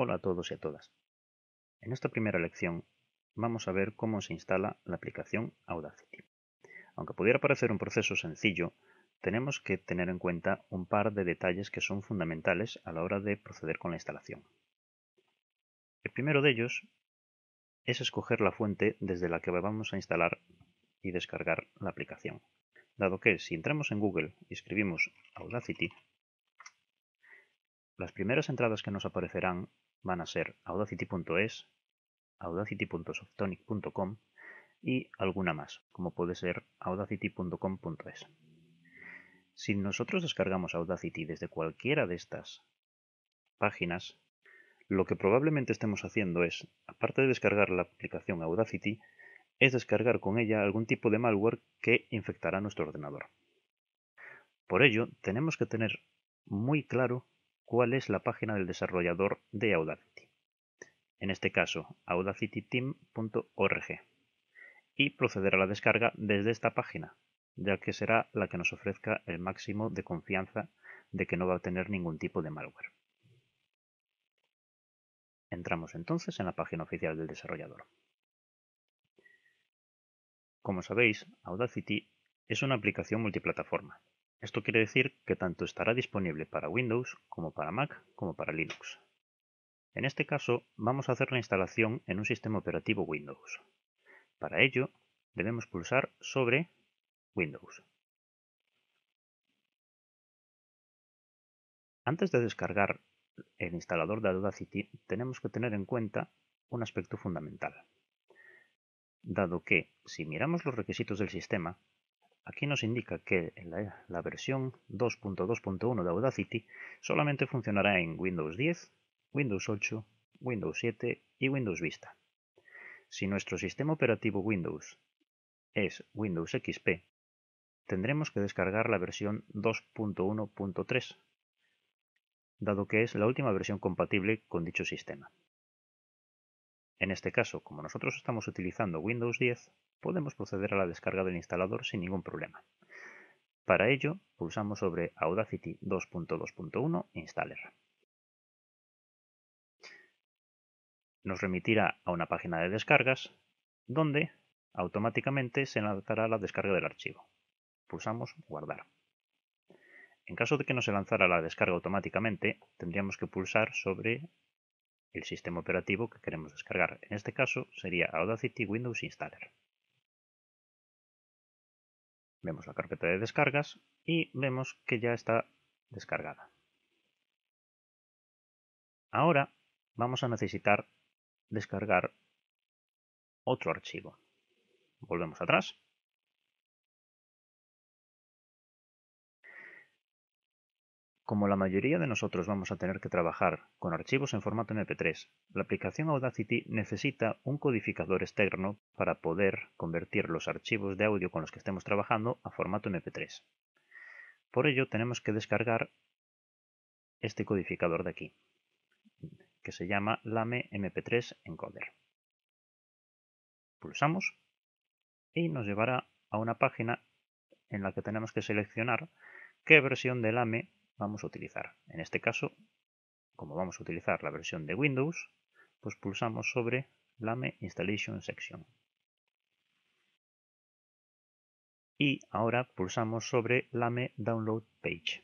Hola a todos y a todas. En esta primera lección vamos a ver cómo se instala la aplicación Audacity. Aunque pudiera parecer un proceso sencillo, tenemos que tener en cuenta un par de detalles que son fundamentales a la hora de proceder con la instalación. El primero de ellos es escoger la fuente desde la que vamos a instalar y descargar la aplicación, dado que si entramos en Google y escribimos Audacity, las primeras entradas que nos aparecerán van a ser audacity.es, audacity.softonic.com y alguna más, como puede ser audacity.com.es. Si nosotros descargamos Audacity desde cualquiera de estas páginas, lo que probablemente estemos haciendo es, aparte de descargar la aplicación Audacity, es descargar con ella algún tipo de malware que infectará nuestro ordenador. Por ello, tenemos que tener muy claro cuál es la página del desarrollador de Audacity. En este caso, audacityteam.org. Y proceder a la descarga desde esta página, ya que será la que nos ofrezca el máximo de confianza de que no va a tener ningún tipo de malware. Entramos entonces en la página oficial del desarrollador. Como sabéis, Audacity es una aplicación multiplataforma, esto quiere decir que tanto estará disponible para Windows como para Mac como para Linux. En este caso, vamos a hacer la instalación en un sistema operativo Windows. Para ello, debemos pulsar sobre Windows. Antes de descargar el instalador de Audacity, tenemos que tener en cuenta un aspecto fundamental. Dado que, si miramos los requisitos del sistema, Aquí nos indica que la, versión 2.2.1 de Audacity solamente funcionará en Windows 10, Windows 8, Windows 7 y Windows Vista. Si nuestro sistema operativo Windows es Windows XP, tendremos que descargar la versión 2.1.3, dado que es la última versión compatible con dicho sistema. En este caso, como nosotros estamos utilizando Windows 10, podemos proceder a la descarga del instalador sin ningún problema. Para ello, pulsamos sobre Audacity 2.2.1 Installer. Nos remitirá a una página de descargas donde automáticamente se lanzará la descarga del archivo. Pulsamos Guardar. En caso de que no se lanzara la descarga automáticamente, tendríamos que pulsar sobre el sistema operativo que queremos descargar. En este caso sería Audacity Windows Installer. Vemos la carpeta de descargas y vemos que ya está descargada. Ahora vamos a necesitar descargar otro archivo. Volvemos atrás Como la mayoría de nosotros vamos a tener que trabajar con archivos en formato MP3, la aplicación Audacity necesita un codificador externo para poder convertir los archivos de audio con los que estemos trabajando a formato MP3. Por ello tenemos que descargar este codificador de aquí, que se llama LAME MP3 Encoder. Pulsamos y nos llevará a una página en la que tenemos que seleccionar qué versión de LAME vamos a utilizar. En este caso, como vamos a utilizar la versión de Windows, pues pulsamos sobre Lame Installation Section. Y ahora pulsamos sobre Lame Download Page.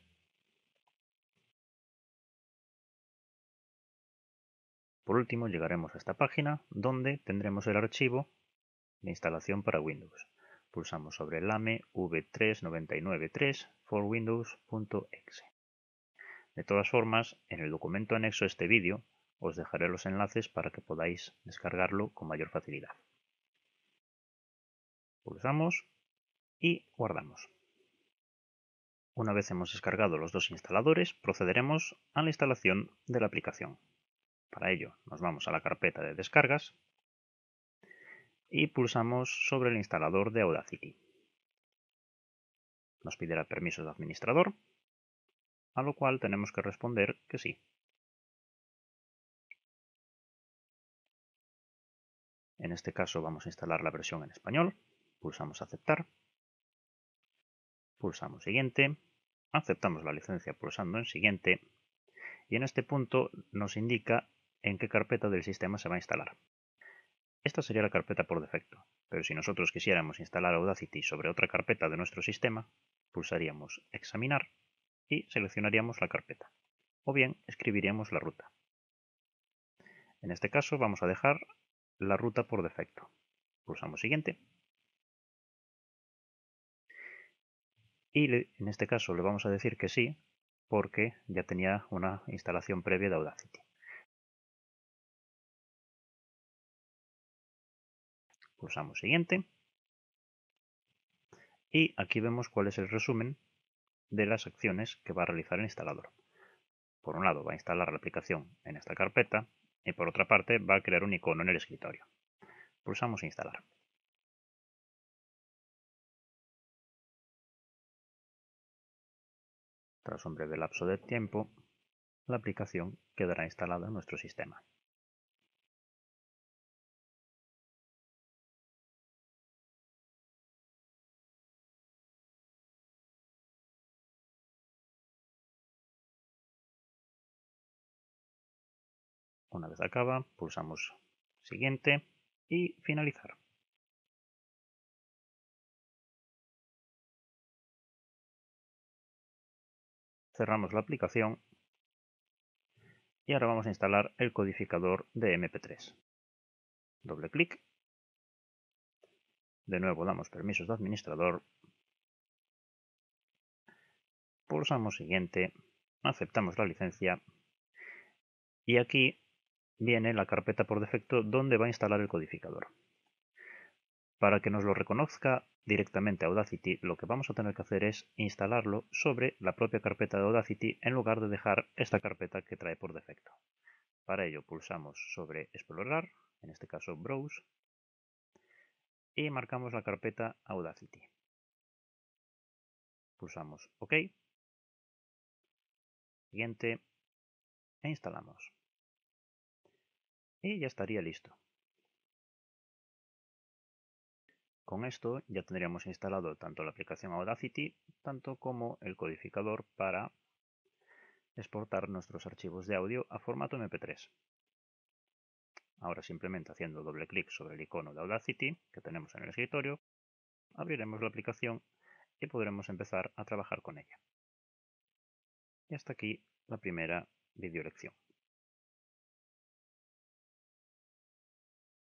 Por último, llegaremos a esta página donde tendremos el archivo de instalación para Windows. Pulsamos sobre lame v3993 for windows.exe. De todas formas, en el documento anexo a este vídeo os dejaré los enlaces para que podáis descargarlo con mayor facilidad. Pulsamos y guardamos. Una vez hemos descargado los dos instaladores, procederemos a la instalación de la aplicación. Para ello, nos vamos a la carpeta de descargas y pulsamos sobre el instalador de Audacity. Nos piderá permisos de administrador a lo cual tenemos que responder que sí. En este caso vamos a instalar la versión en español, pulsamos aceptar, pulsamos siguiente, aceptamos la licencia pulsando en siguiente y en este punto nos indica en qué carpeta del sistema se va a instalar. Esta sería la carpeta por defecto, pero si nosotros quisiéramos instalar Audacity sobre otra carpeta de nuestro sistema, pulsaríamos Examinar y seleccionaríamos la carpeta, o bien escribiríamos la ruta. En este caso vamos a dejar la ruta por defecto. Pulsamos siguiente. Y en este caso le vamos a decir que sí, porque ya tenía una instalación previa de Audacity. Pulsamos siguiente. Y aquí vemos cuál es el resumen de las acciones que va a realizar el instalador. Por un lado, va a instalar la aplicación en esta carpeta y por otra parte va a crear un icono en el escritorio. Pulsamos Instalar. Tras un breve lapso de tiempo, la aplicación quedará instalada en nuestro sistema. Una vez acaba, pulsamos siguiente y finalizar. Cerramos la aplicación y ahora vamos a instalar el codificador de MP3. Doble clic. De nuevo damos permisos de administrador. Pulsamos siguiente. Aceptamos la licencia. Y aquí viene la carpeta por defecto donde va a instalar el codificador. Para que nos lo reconozca directamente Audacity, lo que vamos a tener que hacer es instalarlo sobre la propia carpeta de Audacity en lugar de dejar esta carpeta que trae por defecto. Para ello pulsamos sobre Explorar, en este caso Browse, y marcamos la carpeta Audacity. Pulsamos OK, siguiente e instalamos y ya estaría listo. Con esto ya tendríamos instalado tanto la aplicación Audacity, tanto como el codificador para exportar nuestros archivos de audio a formato MP3. Ahora simplemente haciendo doble clic sobre el icono de Audacity que tenemos en el escritorio, abriremos la aplicación y podremos empezar a trabajar con ella. Y hasta aquí la primera videolección.